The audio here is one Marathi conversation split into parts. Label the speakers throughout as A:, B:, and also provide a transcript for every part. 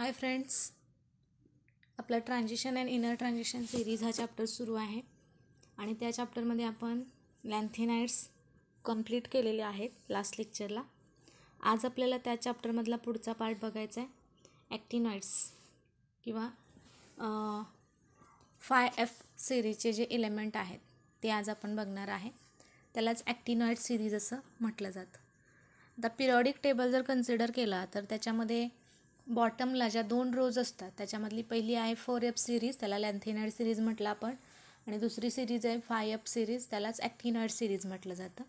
A: हाय फ्रेंड्स आपला transition and inner transition series हा चॅप्टर सुरू आहे आणि त्या चॅप्टरमध्ये आपण लॅन्थिनाईड्स कम्प्लीट केलेले आहेत लास्ट लेक्चरला आज आपल्याला त्या चॅप्टरमधला पुढचा पार्ट बघायचा आहे ॲक्टिनॉइड्स किंवा फाय एफ सिरीजचे जे एलिमेंट आहेत ते आज आपण बघणार आहे त्यालाच ॲक्टिनॉइड सिरीज असं म्हटलं जातं आता पिरॉडिक टेबल जर कन्सिडर केला तर त्याच्यामध्ये बॉटमला ज्या दोन रोज असतात त्याच्यामधली पहिली आहे फोर एफ सिरीज त्याला लॅन्थिनॉइड सिरीज म्हटलं आपण आणि दुसरी सिरीज आहे फाय एफ सिरीज त्यालाच ॲक्टिनॉइड सिरीज म्हटलं जातं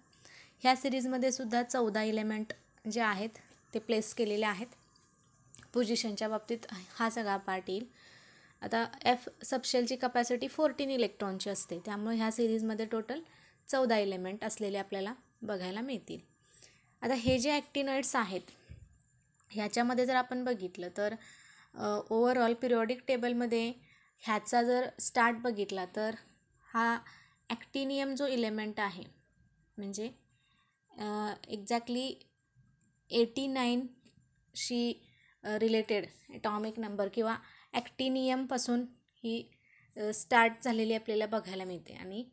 A: ह्या सिरीजमध्ये सुद्धा चौदा इलेमेंट जे आहेत ते प्लेस केलेले आहेत पोजिशनच्या बाबतीत हा सगळा पार्ट येईल आता एफ सबशेलची कपॅसिटी फोर्टीन इलेक्ट्रॉनची असते त्यामुळे ह्या सिरीजमध्ये टोटल चौदा इलेमेंट असलेले आपल्याला बघायला मिळतील आता हे जे ॲक्टिनॉइड्स आहेत ह्याच्यामध्ये जर आपण बघितलं तर ओवरऑल पिरियॉडिक टेबलमध्ये ह्याचा जर स्टार्ट बघितला तर हा ॲक्टिनियम जो इलेमेंट आहे म्हणजे एक्झॅक्टली एटी नाईनशी रिलेटेड ॲटॉमिक नंबर किंवा ॲक्टिनियमपासून ही स्टार्ट झालेली आपल्याला बघायला मिळते आणि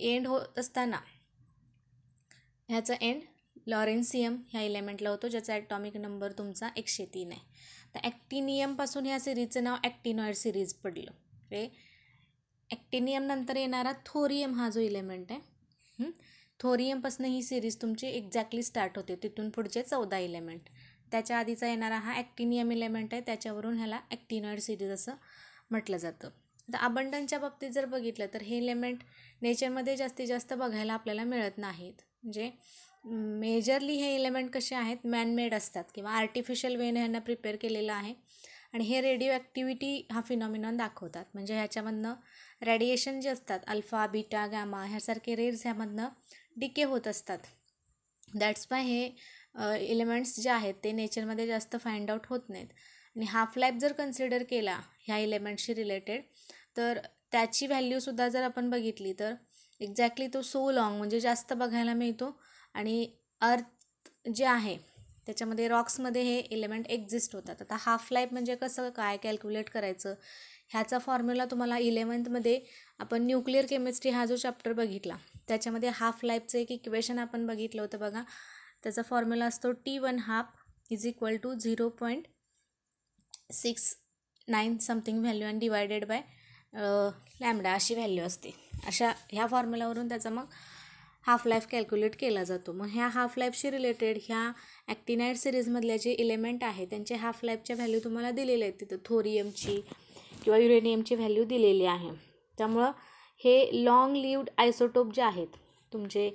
A: एंड होत असताना ह्याचा एंड लॉरेन्सियम ह्या इलेमेंटला होतो ज्याचा ॲटॉमिक नंबर तुमचा एकशे तीन आहे तर ॲक्टिनियमपासून ह्या सिरीजचं नाव ॲक्टिनॉइड सिरीज पडलं ओके ॲक्टिनियम नंतर येणारा थोरियम हा जो इलेमेंट आहे थोरियमपासून ही सिरीज तुमची एक्झॅक्टली स्टार्ट होते तिथून पुढचे चौदा इलेमेंट त्याच्या आधीचा येणारा हा ॲक्टिनियम इलेमेंट आहे त्याच्यावरून ह्याला ॲक्टिनॉइड सिरीज असं म्हटलं जातं तर अबंडनच्या बाबतीत जर बघितलं तर हे इलेमेंट नेचरमध्ये जास्तीत जास्त बघायला आपल्याला मिळत नाहीत म्हणजे मेजरली हे एलिमेंट कसे आहेत मॅनमेड असतात किंवा आर्टिफिशियल वेने ह्यांना प्रिपेअर केलेलं आहे आणि हे रेडिओ ॲक्टिव्हिटी हा फिनॉमिनॉन दाखवतात म्हणजे ह्याच्यामधनं रेडिएशन जे असतात अल्फा बिटा गॅमा ह्यासारखे रेज ह्यामधनं डिके होत असतात दॅट्स वाय हे एलिमेंट्स जे आहेत ते नेचरमध्ये जास्त फाइंड आउट होत नाहीत आणि हाफ लाईफ जर कन्सिडर केला ह्या एलिमेंटशी रिलेटेड तर त्याची व्हॅल्यूसुद्धा जर आपण बघितली तर एक्झॅक्टली तो सो लाँग म्हणजे जास्त बघायला मिळतो आणि अर्थ जे आहे त्याच्यामध्ये रॉक्समध्ये हे एलिमेंट एक्झिस्ट होतात आता हाफ लाईफ म्हणजे कसं काय कॅल्क्युलेट करायचं ह्याचा फॉर्म्युला तुम्हाला इलेवन्थमध्ये आपण न्यूक्लिअर केमिस्ट्री हा जो चॅप्टर बघितला त्याच्यामध्ये हाफ लाईफचं एक इक्वेशन आपण बघितलं होतं बघा त्याचा फॉर्म्युला असतो T one half is equal to zero point six nine something value and divided by lambda अशी व्हॅल्यू असते अशा ह्या फॉर्म्युलावरून त्याचा मग हाफ लाईफ कॅल्क्युलेट केला जातो मग ह्या हाफ लाईफशी रिलेटेड ह्या ॲक्टिनाईट सिरीजमधल्या जे इलेमेंट आहे त्यांचे हाफ लाईफच्या व्हॅल्यू तुम्हाला दिलेले आहेत तिथं थोरियमची किंवा युरेनियमची व्हॅल्यू दिलेली आहे त्यामुळं हे लाँग लिव्ड आयसोटोप जे आहेत तुमचे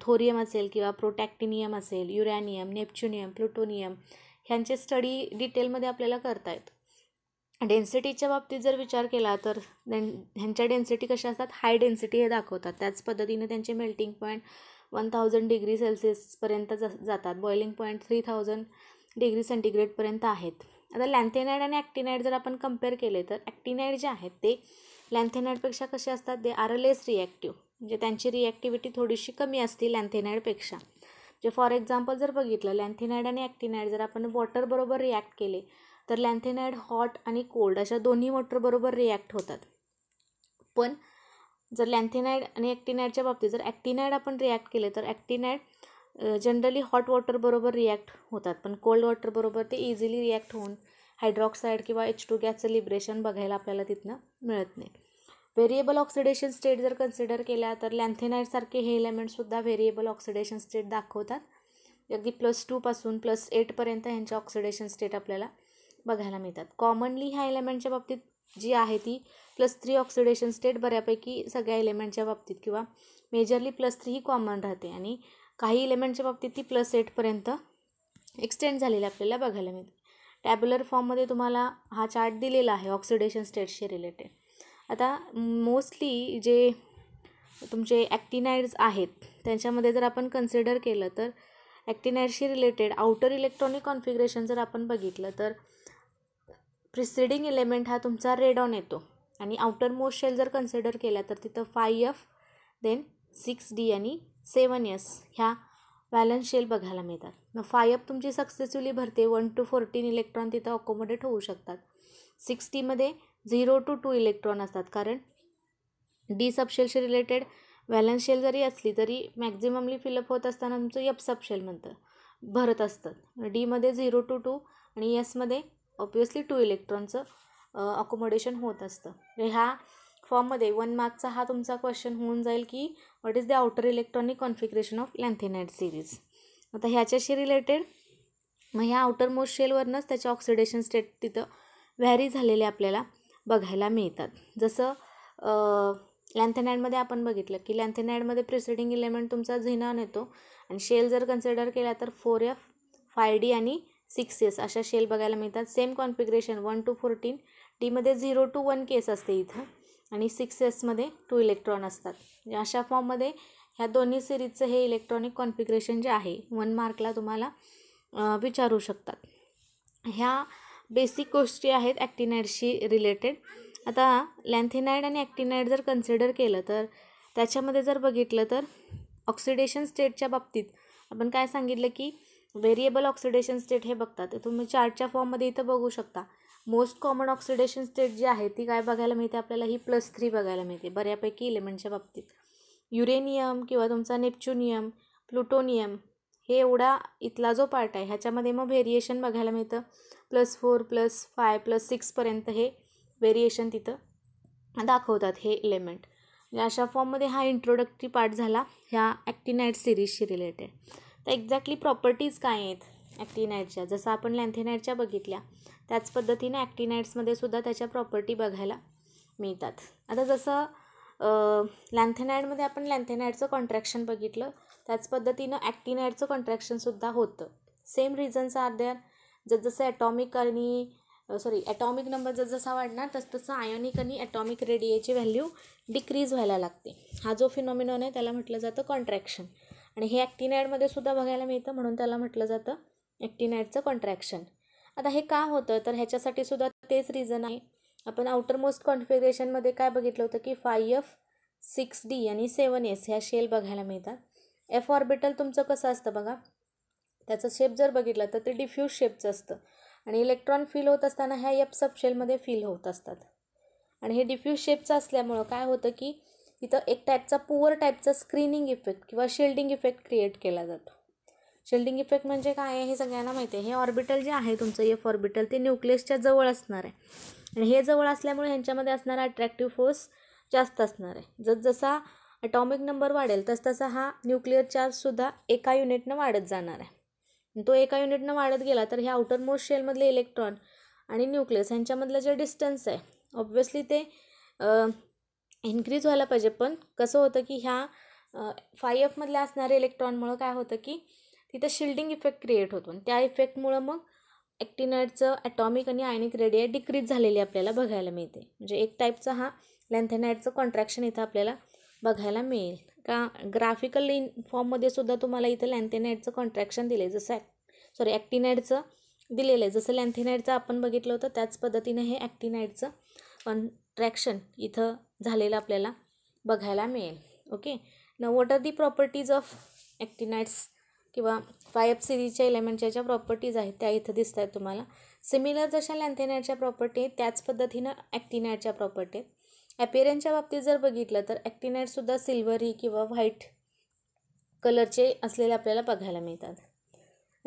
A: थोरियम असेल किंवा प्रोटॅक्टिनियम असेल युरॅनियम नेप्च्युनियम प्लुटोनियम ह्यांचे स्टडी डिटेलमध्ये आपल्याला करता येतं डेन्सिटीच्या बाबतीत जर विचार केला तर ह्यांच्या डेन्सिटी कशा असतात हाय डेन्सिटी हे दाखवतात त्याच पद्धतीने त्यांचे melting point one thousand degree सेल्सिअसपर्यंत ज जातात boiling point three thousand degree सेंटीग्रेडपर्यंत आहेत आता लँथेनाईड आणि ॲक्टिनाईड जर आपण कम्पेअर केले तर ॲक्टिनाईड जे आहेत ते लँथेनाईडपेक्षा कसे असतात दे आर लेस रिॲक्टिव्ह म्हणजे त्यांची रिॲक्टिव्हिटी थोडीशी कमी असते लँथेनाईडपेक्षा म्हणजे फॉर एक्झाम्पल जर बघितलं लँथेनाईड आणि ॲक्टिनाईड जर आपण वॉटरबरोबर रिॲक्ट केले तर लँथेनाईड हॉट आणि कोल्ड अशा दोन्ही वॉटरबरोबर रिॲक्ट होतात पण जर लँथेनाईड आणि ॲक्टिनाईडच्या बाबतीत जर ॲक्टिनाईड आपण रिॲक्ट केले तर ॲक्टिनाईड जनरली हॉट वॉटरबरोबर रिॲक्ट होतात पण कोल्ड वॉटरबरोबर ते इझिली रिॲक्ट होऊन हायड्रॉक्साईड किंवा एच टू गॅसचं लिबरेशन बघायला आपल्याला तिथनं मिळत नाही व्हेरिएबल ऑक्सिडेशन स्टेट जर कन्सिडर केल्या तर सारखे हे इलेमेंटसुद्धा व्हेरिएबल ऑक्सिडेशन स्टेट दाखवतात अगदी प्लस टूपासून प्लस एटपर्यंत ह्यांच्या ऑक्सिडेशन स्टेट आपल्याला बघायला मिळतात कॉमनली ह्या एलिमेंटच्या बाबतीत जी आहे ती प्लस थ्री ऑक्सिडेशन स्टेट बऱ्यापैकी सगळ्या एलिमेंटच्या बाबतीत किंवा मेजरली प्लस थ्री ही कॉमन राहते आणि काही एलिमेंटच्या बाबतीत ती प्लस एटपर्यंत एक्सटेंड झालेली आपल्याला बघायला मिळते टॅब्युलर फॉर्ममध्ये तुम्हाला हा चार्ट दिलेला आहे ऑक्सिडेशन स्टेटशी रिलेटेड आता मोस्टली जे तुमचे ॲक्टिनाइड्स आहेत त्यांच्यामध्ये जर आपण कन्सिडर केलं तर ॲक्टिनाइडशी रिलेटेड आउटर इलेक्ट्रॉनिक कॉन्फिगरेशन जर आपण बघितलं तर प्रिसिडिंग एलिमेंट हा तुमचा रेड ऑन येतो आणि आउटर मोस्ट शेल जर कन्सिडर केला तर तिथं five F then six D आणि सेवन एस ह्या व्हॅलन्स शेल बघायला मिळतात मग फाय एफ तुमची सक्सेसफुली भरते वन टू फोर्टीन इलेक्ट्रॉन तिथं अकोमोडेट होऊ शकतात सिक्स डीमध्ये झिरो टू टू इलेक्ट्रॉन असतात कारण डी सबशेलशी रिलेटेड व्हॅलन्स शेल जरी असली तरी मॅक्झिममली फिलअप होत असताना तुमचं यप सबशेल म्हणतं भरत असतात डीमध्ये झिरो टू टू आणि एसमध्ये ऑब्वियसली टू इलेक्ट्रॉनचं अकोमोडेशन होत असतं ह्या फॉर्ममध्ये वन मार्क्सचा हा तुमचा क्वेश्चन होऊन जाईल की what is the outer electronic configuration of lanthanide series आता ह्याच्याशी रिलेटेड मग ह्या आउटर मोस्ट शेलवरनंच त्याचे ऑक्सिडेशन स्टेट तिथं व्हॅरी झालेले आपल्याला बघायला मिळतात जसं लँथेनाईडमध्ये आपण बघितलं की लँथेनाईडमध्ये प्रिसिडिंग इलेमेंट तुमचा झिनॉन येतो आणि शेल जर कन्सिडर केला तर फोर एफ फाय डी आणि सिक्स एस अशा शेल बघायला मिळतात same configuration one two fourteen डीमध्ये झिरो टू वन केस असते इथं आणि सिक्स एसमध्ये टू इलेक्ट्रॉन असतात अशा फॉर्ममध्ये ह्या दोन्ही सिरीजचं हे इलेक्ट्रॉनिक कॉन्फिग्रेशन जे आहे वन मार्कला तुम्हाला विचारू शकतात ह्या बेसिक गोष्टी आहेत ॲक्टिनाईडशी रिलेटेड आता लँथेनाईड आणि ॲक्टिनाईड जर कन्सिडर केलं तर त्याच्यामध्ये जर बघितलं तर ऑक्सिडेशन स्टेटच्या बाबतीत आपण काय सांगितलं की व्हेरिएबल ऑक्सिडेशन स्टेट हे बघतात ते तुम्ही चार्टच्या फॉर्ममध्ये इथं बघू शकता मोस्ट कॉमन ऑक्सिडेशन स्टेट जी आहे ती काय बघायला मिळते आपल्याला ही प्लस थ्री बघायला मिळते बऱ्यापैकी इलेमेंटच्या बाबतीत युरेनियम किंवा तुमचा नेपच्युनियम प्लुटोनियम हे एवढा इथला जो पार्ट आहे ह्याच्यामध्ये मग व्हेरिएशन बघायला मिळतं plus four plus five plus सिक्सपर्यंत हे व्हेरिएशन तिथं दाखवतात हे इलेमेंट म्हणजे अशा फॉर्ममध्ये हा इंट्रोडक्टरी पार्ट झाला ह्या ॲक्टिनाईट सिरीजशी रिलेटेड तर एक्झॅक्टली प्रॉपर्टीज काय आहेत ॲक्टिनाईडच्या जसं आपण लँथेनाईटच्या बघितल्या त्याच पद्धतीने ॲक्टिनाईड्समध्ये सुद्धा त्याच्या प्रॉपर्टी बघायला मिळतात आता जसं लँथेनाईडमध्ये आपण लँथेनाईडचं कॉन्ट्रॅक्शन बघितलं त्याच पद्धतीनं ॲक्टिनाईडचं कॉन्ट्रॅक्शनसुद्धा होतं सेम रिझन्स आर देअर जसजसं ॲटॉमिक आणि सॉरी ॲटॉमिक नंबर जसा वाढणार तसतसं आयोनिक आणि ॲटॉमिक रेडिएची व्हॅल्यू डिक्रीज व्हायला लागते हा जो फिनॉमिनॉन आहे त्याला म्हटलं जातं कॉन्ट्रॅक्शन आणि हे ॲक्टिनाईडमध्ये सुद्धा बघायला मिळतं म्हणून त्याला म्हटलं जातं ॲक्टिनाईडचं कॉन्ट्रॅक्शन आता हे का होतं तर ह्याच्यासाठी सुद्धा तेच रिझन आहे आपण आउटर मोस्ट कॉन्फिगरेशनमध्ये काय बघितलं होतं की फाय एफ सिक्स डी आणि सेवन एस ह्या शेल बघायला मिळतात एफ ऑर्बिटल तुमचं कसं असतं बघा त्याचं शेप जर बघितलं तर ते डिफ्यूज शेपचं असतं आणि इलेक्ट्रॉन फील होत असताना ह्या एफ शेलमध्ये फील होत असतात आणि हे डिफ्यूज शेपचं असल्यामुळं काय होतं की तिथं एक टाईपचा पुअर टाईपचा स्क्रीनिंग इफेक्ट किंवा शेल्डिंग इफेक्ट क्रिएट केला जातो शेल्डिंग इफेक्ट म्हणजे काय आहे हे सगळ्यांना माहिती आहे हे ऑर्बिटल जे आहे तुमचं एफ ऑर्बिटल ते न्यूक्लियसच्या जवळ असणार आहे आणि हे जवळ असल्यामुळे ह्यांच्यामध्ये असणारा अट्रॅक्टिव्ह फोर्स जास्त असणार आहे जसा अटॉमिक नंबर वाढेल तस तसा हा न्यूक्लिअर चार्जसुद्धा एका युनिटनं वाढत जाणार आहे तो एका युनिटनं वाढत गेला तर हे आउटर मोस्ट शेलमधले इलेक्ट्रॉन आणि न्यूक्लियस ह्यांच्यामधलं जे डिस्टन्स आहे ऑब्व्हियसली ते इन्क्रीज व्हायला पाहिजे पण कसं होतं की ह्या फाय एफमधल्या असणाऱ्या इलेक्ट्रॉनमुळं काय होतं की तिथं शिल्डिंग इफेक्ट क्रिएट होतो आणि त्या इफेक्टमुळं मग ॲक्टिनाईटचं ॲटॉमिक आणि आयनिक रेडिया डिक्रीज झालेली आपल्याला बघायला मिळते म्हणजे एक टाईपचा हा लॅन्थेनाईटचं कॉन्ट्रॅक्शन इथं आपल्याला बघायला मिळेल का ग्राफिकल इन फॉर्ममध्ये सुद्धा तुम्हाला इथं लँथेनाईडचं कॉन्ट्रॅक्शन दिले जसं ॲक् सॉरी ॲक्टिनाईटचं दिलेलं आहे जसं लँथेनाईडचं आपण बघितलं होतं त्याच पद्धतीनं हे ॲक्टिनाईटचं कॉन्ट्रॅक्शन इथं झालेलं आपल्याला बघायला मिळेल ओके न what are the properties of actinides किंवा फाय एफ सिरीजच्या इलेमेंटच्या ज्या प्रॉपर्टीज आहेत त्या इथं दिसत आहेत तुम्हाला सिमिलर जशा लँथेनाईटच्या प्रॉपर्टी आहेत त्याच पद्धतीनं ॲक्टिनाईटच्या प्रॉपर्टी आहेत ॲपेरन्सच्या बाबतीत जर बघितलं तर ॲक्टिनाईटसुद्धा सिल्वरी किंवा व्हाईट कलरचे असलेले आपल्याला बघायला मिळतात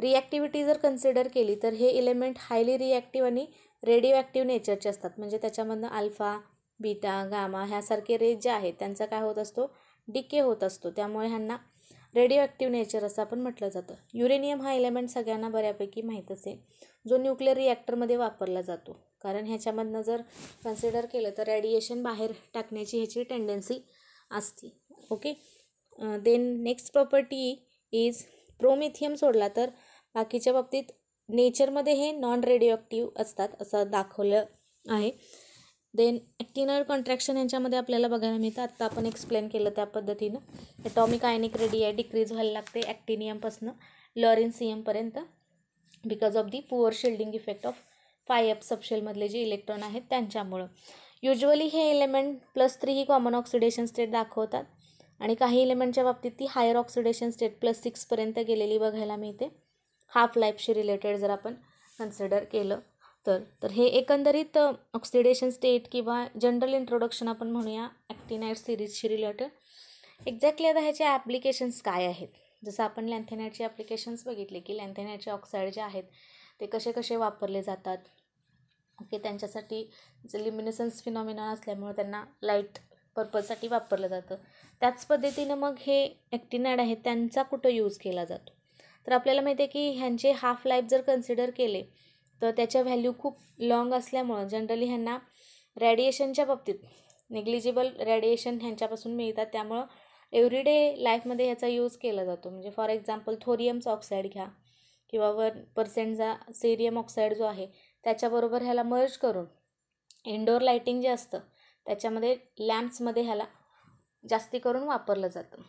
A: रिॲक्टिव्हिटी जर कन्सिडर केली तर हे इलेमेंट हायली रिॲक्टिव्ह आणि रेडिओ नेचरचे असतात म्हणजे त्याच्यामधनं अल्फा बीटा गामा ह्यासारखे रेज जे आहेत त्यांचा काय होत असतो डिके होत असतो त्यामुळे ह्यांना रेडिओ ॲक्टिव्ह नेचर असं आपण म्हटलं जातं युरेनियम हा एलिमेंट सगळ्यांना बऱ्यापैकी माहीत असेल जो न्यूक्लिअर रिॲक्टरमध्ये वापरला जातो कारण ह्याच्यामधनं जर कन्सिडर केलं तर रेडिएशन बाहेर टाकण्याची ह्याची टेंडन्सी असते okay then next property is promethium सोडला तर बाकीच्या बाबतीत नेचरमध्ये हे नॉन रेडिओक्टिव्ह असतात असं दाखवलं आहे देन ॲक्टिनर कॉन्ट्रॅक्शन यांच्यामध्ये आपल्याला बघायला मिळतं आत्ता आपण एक्सप्लेन केलं त्या पद्धतीनं ॲटॉमिक आयनिक रेडिया डिक्रीज व्हायला लागते ॲक्टिनियमपासनं लॉरेन्सियमपर्यंत because of the poor shielding effect of five F सबशेलमधले जे इलेक्ट्रॉन आहेत त्यांच्यामुळं युजली हे एलिमेंट प्लस थ्री ही कॉमन ऑक्सिडेशन स्टेट दाखवतात आणि काही इलेमेंटच्या बाबतीत ती हायर ऑक्सिडेशन स्टेट प्लस सिक्सपर्यंत गेलेली बघायला मिळते हाफ लाईफशी रिलेटेड जर आपण कन्सिडर केलं तर तर हे एकंदरीत ऑक्सिडेशन स्टेट किंवा जनरल इंट्रोडक्शन आपण म्हणूया ॲक्टिनाईट सिरीजशी रिलेटेड एक्झॅक्टली आता ह्याचे ॲप्लिकेशन्स काय आहेत जसं आपण लॅन्थेनाईटचे ॲप्लिकेशन्स बघितले की लँथेनाईटचे ऑक्साईड जे आहेत ते कसे कसे वापरले जातात ओके त्यांच्यासाठी जे लिमिनेसन्स फिनॉमिना असल्यामुळे त्यांना लाईट पर्पजसाठी वापरलं जातं त्याच पद्धतीनं मग हे ॲक्टिनाईड आहेत त्यांचा कुठं यूज केला जातो तर आपल्याला माहिती आहे की ह्यांचे हाफ लाईफ जर कन्सिडर केले तर त्याच्या व्हॅल्यू खूप लाँग असल्यामुळं जनरली ह्यांना रॅडिएशनच्या बाबतीत नेग्लिजिबल रॅडिएशन ह्यांच्यापासून मिळतात त्यामुळं एव्हरीडे लाईफमध्ये ह्याचा यूज केला जातो म्हणजे फॉर एक्झाम्पल थोरियमचा ऑक्साईड घ्या किंवा वन पर्सेंटचा सेरियम ऑक्साईड जो आहे त्याच्याबरोबर ह्याला मर्ज करून इंडोर लाईटिंग जे असतं त्याच्यामध्ये लॅम्प्समध्ये ह्याला जास्ती करून वापरलं जातं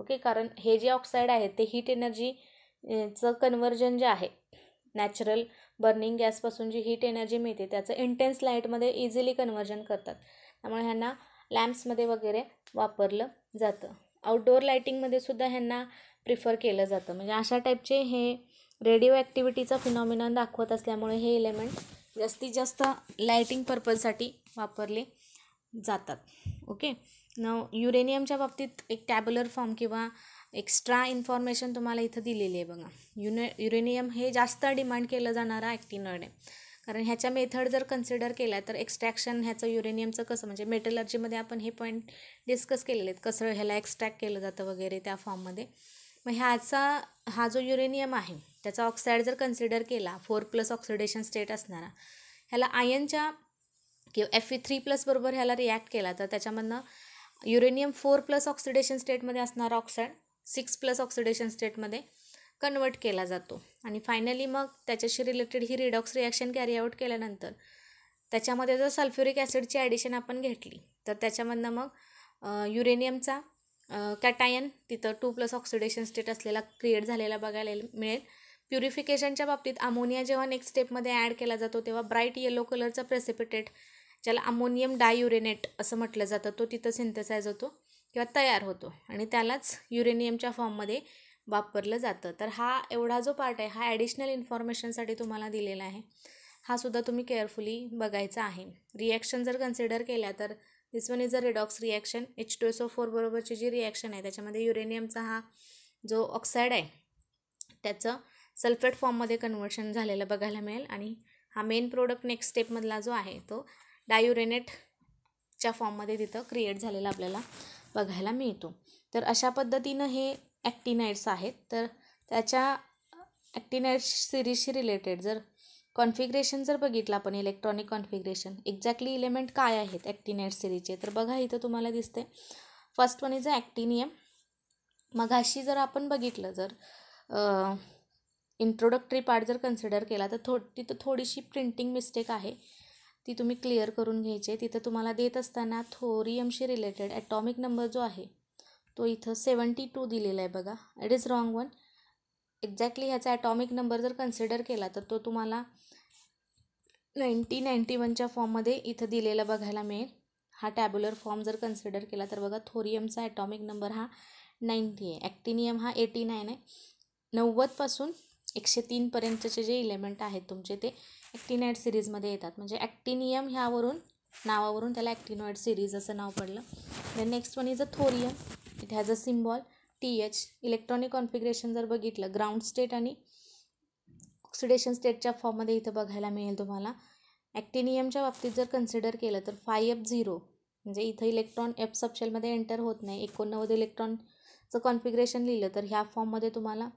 A: ओके कारण हे जे ऑक्साईड आहे ते हीट एनर्जी याचं कन्वर्जन जे आहे नॅचरल बर्निंग गॅसपासून जी हीट एनर्जी मिळते त्याचं इंटेन्स लाईटमध्ये इझिली कन्वर्जन करतात त्यामुळे ह्यांना लॅम्प्समध्ये वगैरे वापरलं जातं आउटडोअर लाईटिंगमध्ये सुद्धा ह्यांना प्रिफर केलं जातं म्हणजे अशा टाईपचे हे रेडिओ ॲक्टिव्हिटीचा फिनॉमिनॉन दाखवत असल्यामुळे हे एलिमेंट जास्तीत जास्त लाईटिंग पर्पजसाठी वापरले जातात ओके न युरेनियमच्या बाबतीत एक टॅबलर फॉर्म किंवा एक्स्ट्रा इन्फॉर्मेशन तुम्हाला इथं दिलेली आहे बघा युने युरेनियम हे जास्त डिमांड केलं जाणारा ॲक्टिनॉइड आहे कारण ह्याच्या मेथड जर कन्सिडर केला तर एक्स्ट्रॅक्शन ह्याचं युरेनियमचं कसं म्हणजे मेटलर्जीमध्ये आपण हे पॉईंट डिस्कस केलेले आहेत कसं ह्याला एक्स्ट्रॅक्ट केलं जातं वगैरे त्या फॉर्ममध्ये मग ह्याचा हा जो युरेनियम आहे त्याचा ऑक्साईड जर कन्सिडर केला फोर प्लस ऑक्सिडेशन स्टेट असणारा ह्याला आयनच्या किंवा एफ ई थ्री प्लस बरोबर ह्याला रिॲक्ट केला तर त्याच्यामधनं युरेनियम फोर प्लस ऑक्सिडेशन स्टेटमध्ये असणारा ऑक्साईड सिक्स प्लस ऑक्सिडेशन स्टेटमध्ये कन्वर्ट केला जातो आणि फायनली मग त्याच्याशी रिलेटेड ही रिडॉक्स रिॲक्शन कॅरी आउट केल्यानंतर त्याच्यामध्ये जर सल्फ्युरिक ॲसिडची ॲडिशन आपण घेतली तर त्याच्यामधनं मग युरेनियमचा कॅटायन तिथं टू प्लस ऑक्सिडेशन स्टेट असलेला क्रिएट झालेला बघायला मिळेल प्युरिफिकेशनच्या बाबतीत अमोनिया जेव्हा नेक्स्ट स्टेपमध्ये ॲड केला जातो तेव्हा ब्राईट येलो कलरचा प्रेसिपिटेट ज्याला अमोनियम डायुरेनेट असं म्हटलं जातं तो तिथं सिंथेसाइज होतो किंवा तयार होतो आणि त्यालाच युरेनियमच्या फॉर्ममध्ये वापरलं जातं तर हा एवढा जो पार्ट आहे हा ॲडिशनल इन्फॉर्मेशनसाठी तुम्हाला दिलेला आहे हा सुद्धा तुम्ही केअरफुली बघायचा आहे रिॲक्शन जर कन्सिडर केल्या तर this one is a redox reaction H two S O four बरोबरची जी रिॲक्शन आहे त्याच्यामध्ये युरेनियमचा हा जो ऑक्साईड आहे त्याचं सल्फेट फॉर्ममध्ये कन्वर्शन झालेलं बघायला मिळेल आणि हा मेन प्रोडक्ट नेक्स्ट स्टेपमधला जो आहे तो डायुरेनेटच्या फॉर्ममध्ये तिथं क्रिएट झालेला आपल्याला बघायला मिळतो तर अशा पद्धतीनं हे ॲक्टिनाईट्स आहेत तर त्याच्या ॲक्टिनाईड्स सिरीजशी रिलेटेड जर कॉन्फिग्रेशन जर बघितलं आपण इलेक्ट्रॉनिक कॉन्फिग्रेशन एक्झॅक्टली इलिमेंट काय आहेत ॲक्टिनाईट सिरीजचे तर बघा इथं तुम्हाला दिसते first one is a actinium मघाशी जर आपण बघितलं जर इंट्रोडक्टरी पार्ट जर कन्सिडर केला तर थो तिथं थोडीशी प्रिंटिंग मिस्टेक आहे ती तुम्ही क्लिअर करून घ्यायची आहे तिथं तुम्हाला देत असताना थोरियमशी रिलेटेड ॲटॉमिक नंबर जो आहे तो इथं सेवन्टी टू दिलेला आहे बघा it is wrong one exactly ह्याचा ॲटॉमिक नंबर जर कन्सिडर केला तर तो तुम्हाला नाईन्टी नाईन्टी वनच्या फॉर्ममध्ये इथं दिलेला बघायला मिळेल हा टॅब्युलर फॉर्म जर कन्सिडर केला तर बघा थोरियमचा ॲटॉमिक नंबर हा नाईन्टी आहे ॲक्टिनियम हा एटी नाईन आहे नव्वदपासून एकशे तीनपर्यंतचे जे इलेमेंट आहेत तुमचे ते ॲक्टिनॉइड सिरीजमध्ये येतात म्हणजे ॲक्टिनियम ह्यावरून नावावरून त्याला ॲक्टिनॉइड सिरीज असं नाव पडलं then next one is a thorium it has a symbol T H electronic configuration जर बघितलं ग्राउंड स्टेट आणि ऑक्सिडेशन स्टेटच्या फॉर्ममध्ये इथं बघायला मिळेल तुम्हाला ॲक्टिनियमच्या बाबतीत जर कन्सिडर केलं तर फाय एफ झिरो म्हणजे इथं इलेक्ट्रॉन एफ सबशेलमध्ये एंटर होत नाही एकोणनव्वद इलेक्ट्रॉनचं कॉन्फिग्रेशन लिहिलं तर ह्या फॉर्ममध्ये तुम्हाला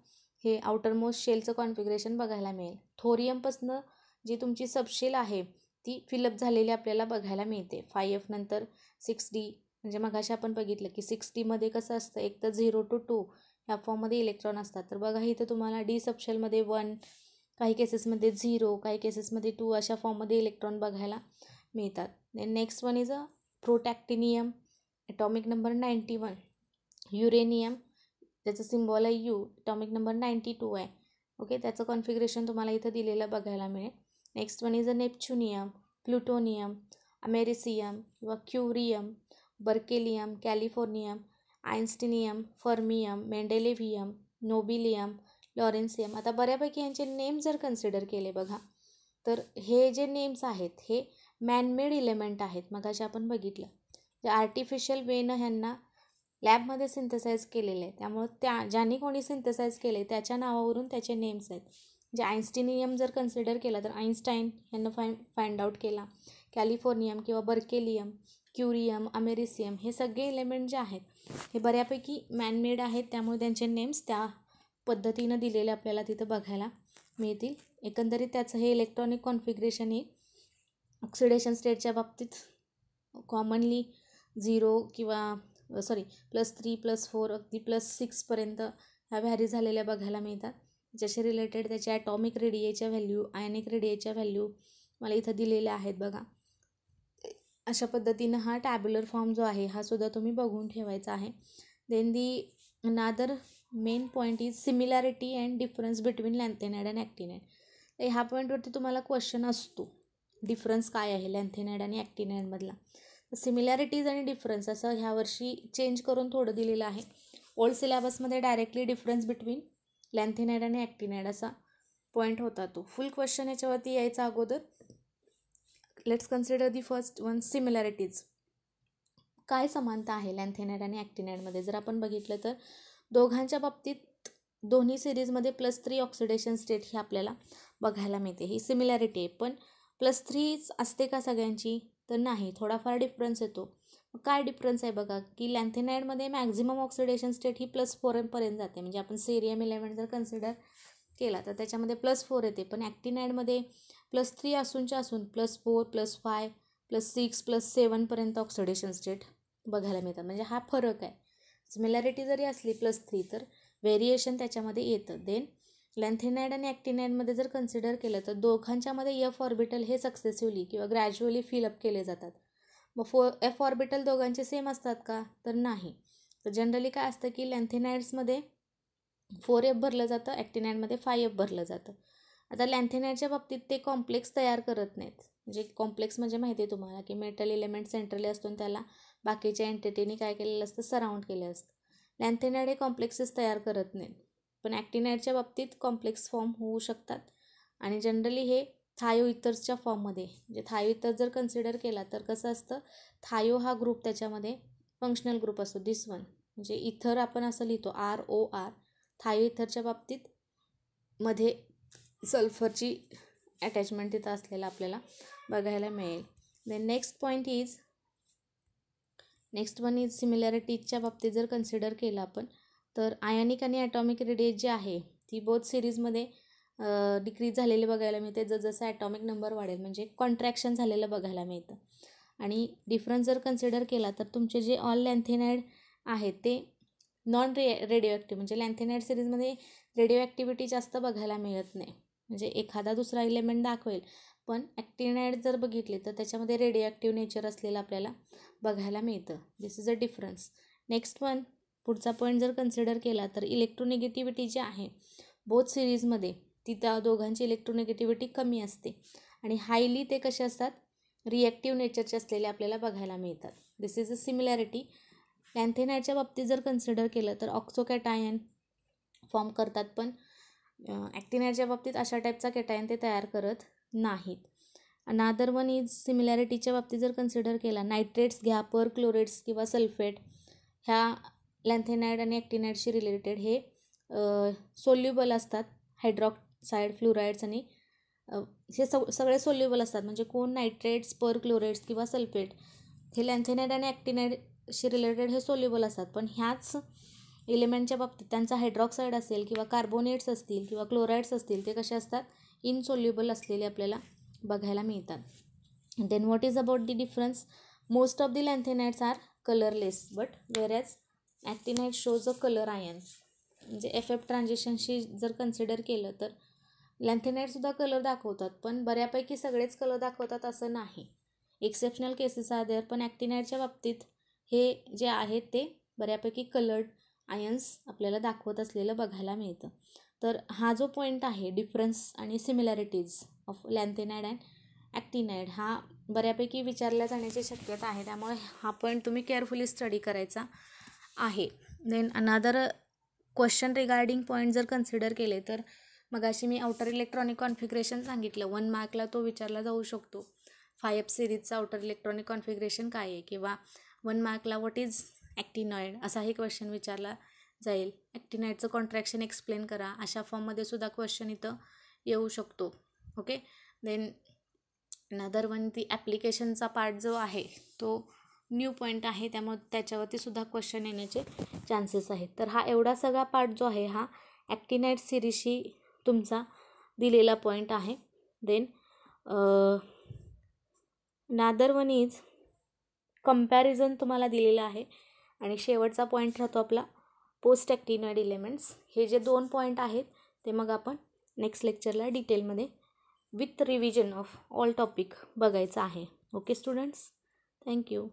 A: हे आउटर मोस्ट शेलचं कॉन्फिग्रेशन बघायला मिळेल थोरियमपासनं जी तुमची सबशेल आहे ती फिलअप झालेली आपल्याला बघायला मिळते फाय एफ नंतर सिक्स डी म्हणजे मगाशी आपण बघितलं की सिक्स डीमध्ये कसं असतं एक तर झिरो टू टू ह्या फॉर्ममध्ये इलेक्ट्रॉन असतात तर बघा इथं तुम्हाला डी सबशेलमध्ये वन काही केसेसमध्ये झिरो काही केसेसमध्ये टू अशा फॉर्ममध्ये इलेक्ट्रॉन बघायला मिळतात next one is a protactinium atomic number ninety one uranium त्याचं सिम्बॉल आहे U atomic number ninety two आहे ओके त्याचं कॉन्फिगरेशन तुम्हाला इथं दिलेलं बघायला मिळेल next one is a neptunium plutonium americium किंवा क्युरियम बर्केलियम कॅलिफोर्नियम आयन्स्टिनियम फर्मियम मेंडेलेव्हियम नोबिलियम लॉरेन्सियम आता बऱ्यापैकी यांचे नेम जर कन्सिडर केले बघा तर हे जे नेम्स आहेत हे मॅनमेड इलेमेंट आहेत मग अशा आपण बघितलं जे आर्टिफिशियल वेनं ह्यांना लॅबमध्ये सिंथसाईज केलेलं आहे त्यामुळं त्या ज्यांनी कोणी सिंथसाईज केले त्याच्या नावावरून त्याचे नेम्स आहेत जे म्हणजे आईन्स्टिनियम जर कन्सिडर केला तर आईन्स्टाईन यांना फाइंड आउट केला कॅलिफोर्नियम किंवा बर्केलियम क्युरियम अमेरिसियम हे सगळे एलिमेंट जे आहेत हे बऱ्यापैकी मॅनमेड आहेत त्यामुळे त्यांचे नेम्स त्या पद्धतीनं दिलेले आपल्याला तिथं बघायला मिळतील एकंदरीत त्याचं हे इलेक्ट्रॉनिक कॉन्फिग्रेशन हे ऑक्सिडेशन स्टेटच्या बाबतीत कॉमनली झिरो किंवा sorry plus three plus four अगदी प्लस सिक्सपर्यंत ह्या व्हॅरी झालेल्या बघायला मिळतात ज्याच्या रिलेटेड त्याच्या ॲटॉमिक रेडिएच्या व्हॅल्यू आयनिक रेडिएच्या व्हॅल्यू मला इथं दिलेल्या आहेत बघा अशा पद्धतीनं हा टॅब्युलर फॉर्म जो आहे हा सुद्धा तुम्ही बघून ठेवायचा आहे then the other main point is similarity and difference between lanthanide and actinide तर ह्या पॉईंटवरती तुम्हाला क्वेश्चन असतो डिफरन्स काय आहे लँथेनाईड आणि ॲक्टिनाईडमधला सिमिलॅरिटीज आणि डिफरन्स असं वर्षी चेंज करून थोडं दिलेलं आहे ओल्ड सिलेबसमध्ये डायरेक्टली डिफरन्स बिटवीन लँथेनाईड आणि ॲक्टिनाईड असा पॉईंट होता तो फुल क्वेश्चन याच्यावरती यायचा अगोदर let's consider the first one similarities काय समानता आहे लँथेनाईड आणि ॲक्टिनाईडमध्ये जर आपण बघितलं तर दोघांच्या बाबतीत दोन्ही सिरीजमध्ये प्लस थ्री ऑक्सिडेशन स्टेट ही आपल्याला बघायला मिळते ही सिमिलॅरिटी आहे पण प्लस थ्रीच असते का सगळ्यांची तर नाही थोडाफार डिफरन्स येतो काय डिफरन्स आहे बघा की लँथेनाईडमध्ये मॅक्झिमम ऑक्सिडेशन स्टेट ही प्लस फोरपर्यंत जाते म्हणजे आपण सेरियम इलेव्हन जर कन्सिडर केला तर त्याच्यामध्ये प्लस फोर येते पण ॲक्टिनाईडमध्ये प्लस थ्री असूनच्या असून plus four plus five plus six plus सेवनपर्यंत ऑक्सिडेशन स्टेट बघायला मिळतात म्हणजे हा फरक आहे सिमिलॅरिटी जरी असली प्लस थ्री तर व्हेरिएशन त्याच्यामध्ये येतं देन लँथेनाईड आणि ॲक्टिनाईडमध्ये जर कन्सिडर केलं तर दोघांच्यामध्ये यफ ऑर्बिटल हे सक्सेसिवली किंवा ग्रॅज्युअली फिलअप केले जातात मग फो एफ ऑर्बिटल दोघांचे सेम असतात का तर नाही तर जनरली काय असतं की लँथेनाईड्समध्ये फोर एफ भरलं जातं ॲक्टिनाईडमध्ये फाय एफ भरलं जातं आता लँथेनाईडच्या बाबतीत ते कॉम्प्लेक्स तयार करत नाहीत म्हणजे कॉम्प्लेक्स म्हणजे माहिती आहे तुम्हाला की मेटल एलिमेंट सेंट्रली असतो आणि त्याला बाकीच्या एंटिटीने काय केलेलं असतं सराउंड केलं असतं लँथेनाईड हे कॉम्प्लेक्सेस तयार करत नाहीत पण ॲक्टिनाईडच्या बाबतीत कॉम्प्लेक्स फॉर्म होऊ शकतात आणि जनरली हे थायो इतर्सच्या फॉर्ममध्ये म्हणजे थायो इथर जर कन्सिडर केला तर कसं असतं थायो हा ग्रुप त्याच्यामध्ये फंक्शनल ग्रुप असतो दिस वन म्हणजे इथर आपण असं लिहितो आर ओ आर थायो इथरच्या बाबतीत मध्ये सल्फरची अटॅचमेंट तिथं असलेला आपल्याला बघायला मिळेल then next point is next one is सिमिलॅरिटीजच्या बाबतीत जर कन्सिडर केलं आपण तर आयनिक आणि ॲटॉमिक रेडियस जे आहे ती बोथ सिरीजमध्ये डिक्रीज झालेले बघायला मिळते जसजसं ॲटॉमिक नंबर वाढेल म्हणजे कॉन्ट्रॅक्शन झालेलं बघायला मिळतं आणि डिफरन्स जर कन्सिडर केला तर तुमचे जे ऑल लँथेनाईड आहेत ते नॉन रे रेडिओ ॲक्टिव्ह म्हणजे लँथेनाईड सिरीजमध्ये रेडिओ ॲक्टिव्हिटी जास्त बघायला मिळत नाही म्हणजे एखादा दुसरा इलेमेंट दाखवेल पण ॲक्टिनाईड जर बघितले तर त्याच्यामध्ये रेडिओ ॲक्टिव्ह नेचर असलेलं आपल्याला बघायला मिळतं this is a difference next one पुढचा पॉईंट जर कन्सिडर केला तर इलेक्ट्रोनेगेटिव्हिटी जी आहे बोथ सिरीजमध्ये तिथं दोघांची इलेक्ट्रोनेगेटिव्हिटी कमी असते आणि हायली ते कसे असतात रिॲक्टिव्ह नेचरचे असलेले आपल्याला बघायला मिळतात दिस इज अ सिमिलॅरिटी लँथेनायडच्या बाबतीत जर कन्सिडर केलं तर ऑक्सोकॅटायन फॉर्म करतात पण ॲक्टिनाईटच्या बाबतीत अशा टाईपचा कॅटायन ते तयार करत नाहीत अनादर वन इज सिमिलॅरिटीच्या बाबतीत जर कन्सिडर केला नायट्रेट्स घ्या पर क्लोरेट्स किंवा सल्फेट ह्या लँथेनाईड आणि ॲक्टिनाईडशी रिलेटेड हे सोल्युबल असतात हायड्रॉक सायड फ्लुराईड्स आणि हे सग सगळे सोल्युबल असतात म्हणजे कोण नायट्रेट्स परक्लोरेट्स किंवा सल्फेट हे लँथेनाईड आणि ॲक्टिनाईडशी रिलेटेड हे सोल्युबल असतात पण ह्याच एलिमेंटच्या बाबतीत त्यांचा हायड्रॉक्साईड असेल किंवा कार्बोनेट्स असतील किंवा क्लोराईड्स असतील ते कसे असतात इनसोल्युबल असलेले आपल्याला बघायला मिळतात then what is about the difference most of the lanthanides are colourless but whereas actinide shows a colour ions म्हणजे एफ एफ ट्रान्झेक्शनशी जर कन्सिडर केलं तर लँथेनाईटसुद्धा कलर दाखवतात पण बऱ्यापैकी सगळेच कलर दाखवतात असं नाही एक्सेप्शनल केसेस आहे देअर पण ॲक्टिनाईटच्या बाबतीत हे जे आहेत ते बऱ्यापैकी कलर्ड आयन्स आपल्याला दाखवत असलेलं बघायला मिळतं तर हा जो पॉईंट आहे डिफरन्स आणि similarities of lanthanide and actinide हा बऱ्यापैकी विचारल्या जाण्याची शक्यता आहे त्यामुळे हा पॉईंट तुम्ही केअरफुली स्टडी करायचा आहे then another question regarding point जर कन्सिडर केले तर मग अशी मी आउटर इलेक्ट्रॉनिक कॉन्फिग्रेशन सांगितलं वन मार्कला तो विचारला जाऊ शकतो फाय सिरीजचा आउटर इलेक्ट्रॉनिक कॉन्फिग्रेशन काय आहे किंवा वन मार्कला व्हॉट इज ॲक्टिनॉइड असाही क्वेश्चन विचारला जाईल ॲक्टिनॉइडचं कॉन्ट्रॅक्शन एक्सप्लेन करा अशा फॉर्ममध्ये सुद्धा क्वेश्चन इथं येऊ शकतो ओके देन नदर वन ती ॲप्लिकेशनचा पार्ट जो आहे तो न्यू पॉईंट आहे त्यामुळे त्याच्यावरती सुद्धा क्वेश्चन येण्याचे चान्सेस आहेत तर हा एवढा सगळा पार्ट जो आहे हा ॲक्टिनाईट सिरीजशी तुमचा दिलेला पॉईंट आहे देन नादरवनीज कम्पॅरिझन तुम्हाला दिलेलं आहे आणि शेवटचा पॉईंट राहतो आपला पोस्ट ॲक्टिनॉइड इलेमेंट्स हे जे दोन पॉईंट आहेत ते मग आपण नेक्स्ट लेक्चरला डिटेलमध्ये with revision of all topic बघायचं आहे ओके स्टुडंट्स थँक्यू